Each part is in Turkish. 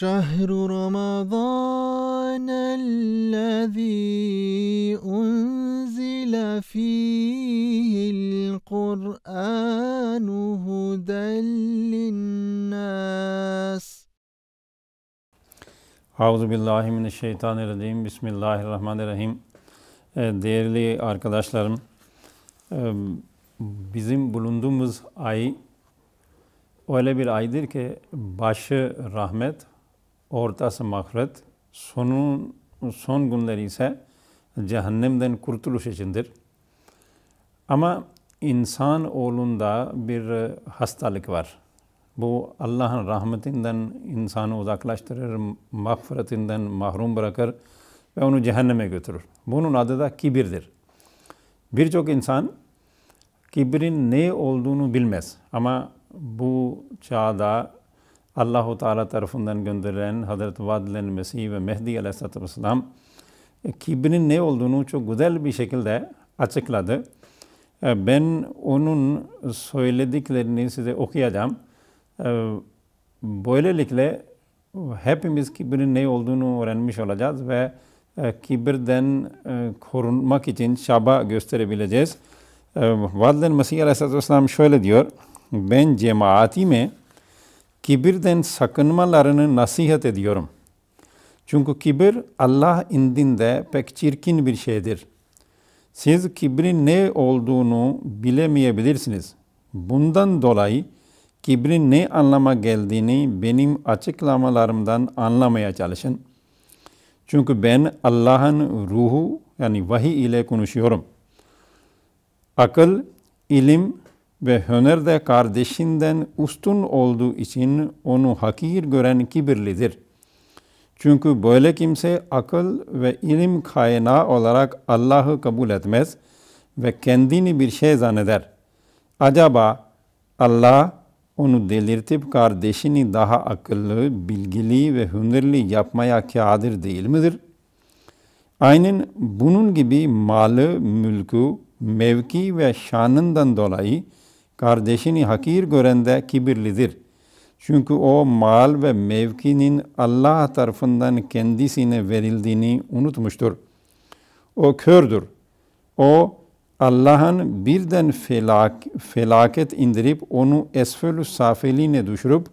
شهر رمضان الذي أنزل فيه القرآن هدى للناس Euzu billahi mineşşeytanirracim. Bismillahirrahmanirrahim. Değerli arkadaşlarım, ee, bizim bulunduğumuz ay öyle bir aydır ki başı rahmet, ortası mağfiret, sonun, son günleri ise cehennemden kurtuluş içindir. Ama insan oğlunda bir e, hastalık var. Bu Allah'ın rahmetinden insanı uzaklaştırır, mağfiretinden mahrum bırakır ve onu cehenneme götürür. Bunun adı da kibirdir. Birçok insan kibrin ne olduğunu bilmez ama bu çağda Allahu Teala tarafından gönderilen Hazreti Vadilen Mesih ve Mehdi Aleyhisselatü Vesselam e, kibrinin ne olduğunu çok güzel bir şekilde açıkladı. E, ben onun söylediklerini size okuyacağım. E, böylelikle hepimiz kibrin ne olduğunu öğrenmiş olacağız ve kibirden korunmak için şaba gösterebileceğiz. Vadilen Mesih Aleyhisselatü Vesselam şöyle diyor. Ben cemaatime kibirden sakınmalarını nasihat ediyorum. Çünkü kibir Allah indinde pek çirkin bir şeydir. Siz kibrin ne olduğunu bilemeyebilirsiniz. Bundan dolayı kibrin ne anlama geldiğini benim açıklamalarımdan anlamaya çalışın. Çünkü ben Allah'ın ruhu yani vahiy ile konuşuyorum. Akıl, ilim ve hönerde kardeşinden ustun olduğu için onu hakir gören kibirlidir. Çünkü böyle kimse akıl ve ilim kaynağı olarak Allah'ı kabul etmez ve kendini bir şey zanneder. Acaba Allah onu delirtip kardeşini daha akıllı, bilgili ve hünerli yapmaya kadir değil midir? Aynen bunun gibi malı, mülkü, mevki ve şanından dolayı kardeşini hakir gören kibirlidir. Çünkü o mal ve mevkinin Allah tarafından kendisine verildiğini unutmuştur. O kördür. O Allah'ın birden felak, felaket indirip onu esfelü safeline düşürüp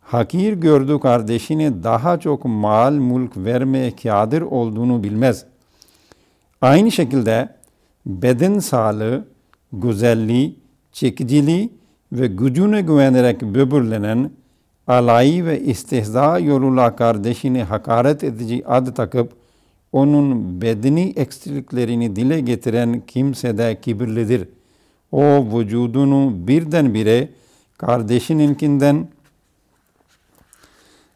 hakir gördü kardeşine daha çok mal mülk vermeye kadir olduğunu bilmez. Aynı şekilde beden sağlığı, güzelliği, çekiciliği ve gücüne güvenerek böbürlenen, alay ve istihza yoluyla kardeşini hakaret edici ad takıp, onun bedeni eksikliklerini dile getiren kimse de kibirlidir. O vücudunu birdenbire kardeşininkinden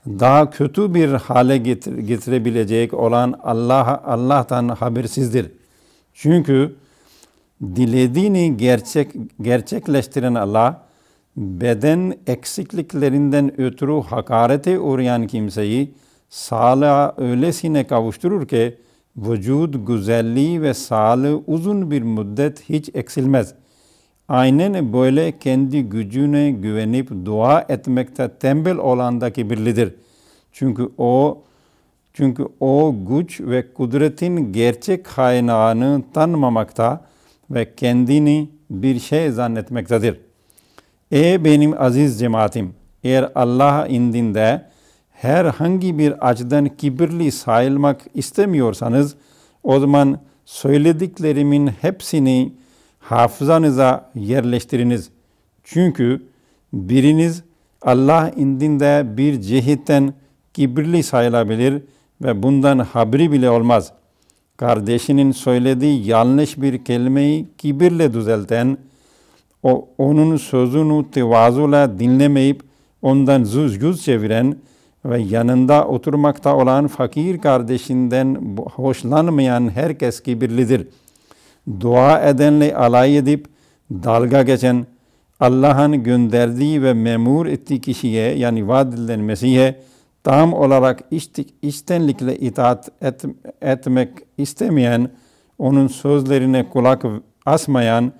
daha kötü bir hale getirebilecek olan Allah Allah'tan habersizdir. Çünkü dilediğini gerçek gerçekleştiren Allah beden eksikliklerinden ötürü hakarete uğrayan kimseyi sağlığa öylesine kavuşturur ki vücud güzelliği ve sağlığı uzun bir müddet hiç eksilmez. Aynen böyle kendi gücüne güvenip dua etmekte tembel olan da kibirlidir. Çünkü o çünkü o güç ve kudretin gerçek kaynağını tanımamakta, ve kendini bir şey zannetmektedir. Ey benim aziz cemaatim! Eğer Allah indinde herhangi bir açıdan kibirli sayılmak istemiyorsanız o zaman söylediklerimin hepsini hafızanıza yerleştiriniz. Çünkü biriniz Allah indinde bir cehitten kibirli sayılabilir ve bundan haberi bile olmaz kardeşinin söylediği yanlış bir kelimeyi kibirle düzelten, o, onun sözünü tevazuyla dinlemeyip ondan yüz yüz çeviren ve yanında oturmakta olan fakir kardeşinden hoşlanmayan herkes kibirlidir. Dua edenle alay edip dalga geçen, Allah'ın gönderdiği ve memur ettiği kişiye yani vaat edilen Mesih'e tam olarak içtik, içtenlikle itaat et, etmek istemeyen, onun sözlerine kulak asmayan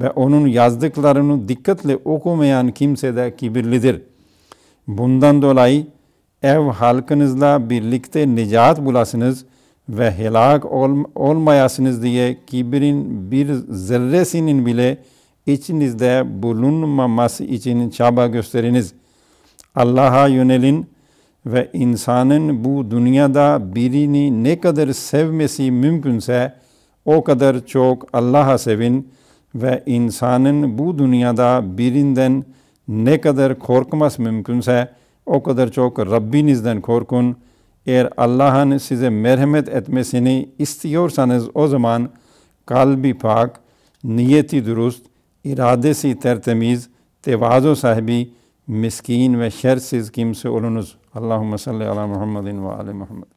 ve onun yazdıklarını dikkatle okumayan kimse de kibirlidir. Bundan dolayı ev halkınızla birlikte nicat bulasınız ve helak ol, olmayasınız diye kibirin bir zerresinin bile içinizde bulunmaması için çaba gösteriniz. Allah'a yönelin.'' ve insanın bu dünyada birini ne kadar sevmesi mümkünse o kadar çok Allah'a sevin ve insanın bu dünyada birinden ne kadar korkması mümkünse o kadar çok Rabbinizden korkun. Eğer Allah'ın size merhamet etmesini istiyorsanız o zaman kalbi pak, niyeti dürüst, iradesi tertemiz, tevazu sahibi miskin ve şersiz kimse olunuz. Allahumme salli ala Muhammedin ve ala Muhammed.